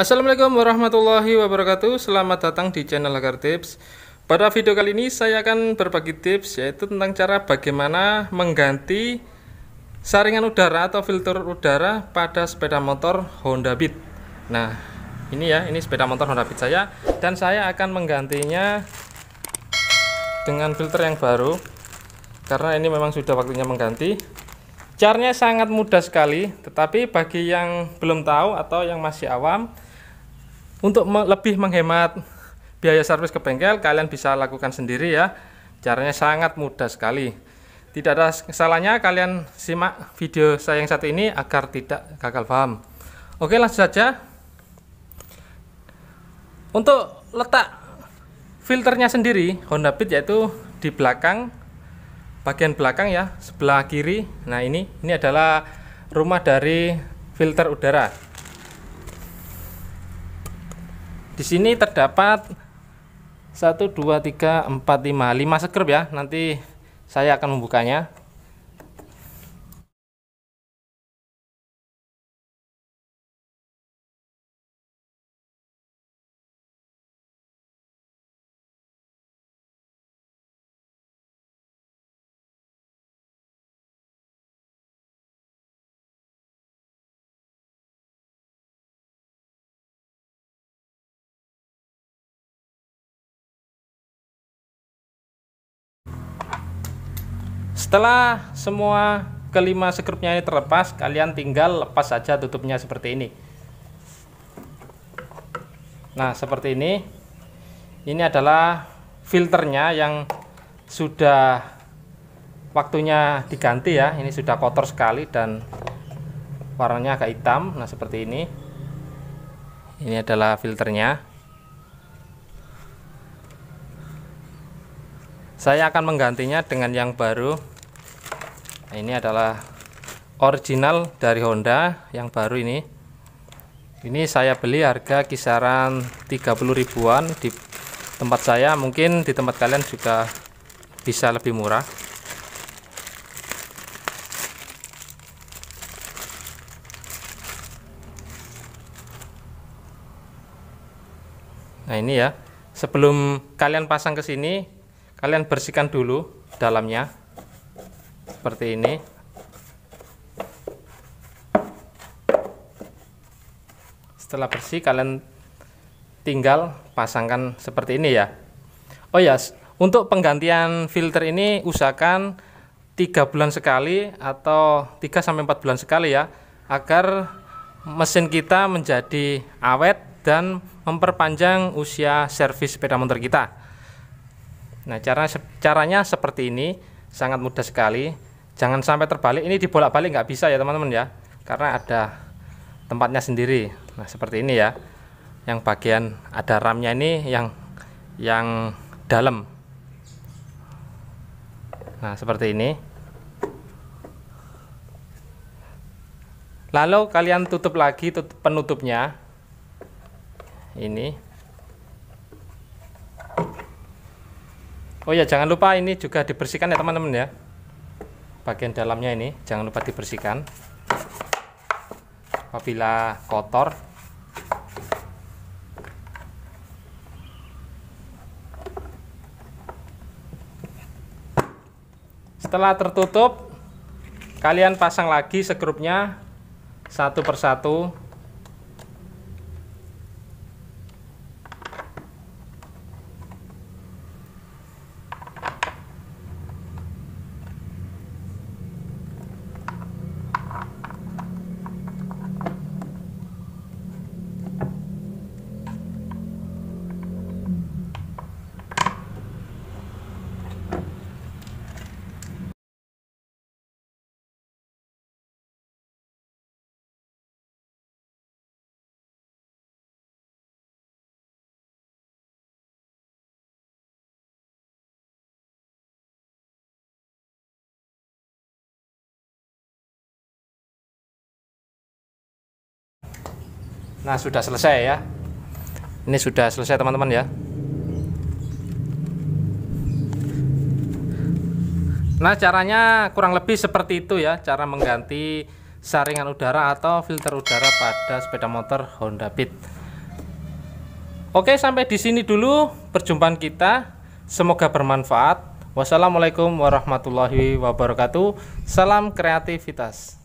Assalamualaikum warahmatullahi wabarakatuh Selamat datang di channel Hacker Tips Pada video kali ini saya akan berbagi tips Yaitu tentang cara bagaimana mengganti saringan udara atau filter udara pada sepeda motor Honda Beat Nah ini ya, ini sepeda motor Honda Beat saya Dan saya akan menggantinya dengan filter yang baru Karena ini memang sudah waktunya mengganti Caranya sangat mudah sekali, tetapi bagi yang belum tahu atau yang masih awam, untuk lebih menghemat biaya servis ke bengkel, kalian bisa lakukan sendiri ya. Caranya sangat mudah sekali. Tidak ada salahnya kalian simak video saya yang satu ini agar tidak gagal paham. Oke, langsung saja. Untuk letak filternya sendiri, Honda Beat yaitu di belakang bagian belakang ya, sebelah kiri. Nah, ini ini adalah rumah dari filter udara Di sini terdapat 1 2 3 4 5 5 sekrup ya. Nanti saya akan membukanya. Setelah semua kelima skrupnya ini terlepas, kalian tinggal lepas saja tutupnya seperti ini. Nah, seperti ini. Ini adalah filternya yang sudah waktunya diganti ya. Ini sudah kotor sekali dan warnanya agak hitam. Nah, seperti ini. Ini adalah filternya. Saya akan menggantinya dengan yang baru nah, ini adalah original dari Honda yang baru ini ini saya beli harga kisaran 30 ribuan di tempat saya mungkin di tempat kalian juga bisa lebih murah nah ini ya sebelum kalian pasang ke sini kalian bersihkan dulu dalamnya seperti ini setelah bersih kalian tinggal pasangkan seperti ini ya oh ya untuk penggantian filter ini usahakan tiga bulan sekali atau 3 sampai 4 bulan sekali ya agar mesin kita menjadi awet dan memperpanjang usia servis sepeda motor kita nah caranya caranya seperti ini sangat mudah sekali jangan sampai terbalik ini dibolak-balik nggak bisa ya teman-teman ya karena ada tempatnya sendiri nah seperti ini ya yang bagian ada ramnya ini yang yang dalam nah seperti ini lalu kalian tutup lagi tutup penutupnya ini oh ya jangan lupa ini juga dibersihkan ya teman-teman ya bagian dalamnya ini jangan lupa dibersihkan apabila kotor setelah tertutup kalian pasang lagi sekrupnya satu persatu Nah sudah selesai ya Ini sudah selesai teman-teman ya Nah caranya kurang lebih seperti itu ya Cara mengganti saringan udara atau filter udara pada sepeda motor Honda Beat Oke sampai di sini dulu perjumpaan kita Semoga bermanfaat Wassalamualaikum warahmatullahi wabarakatuh Salam kreativitas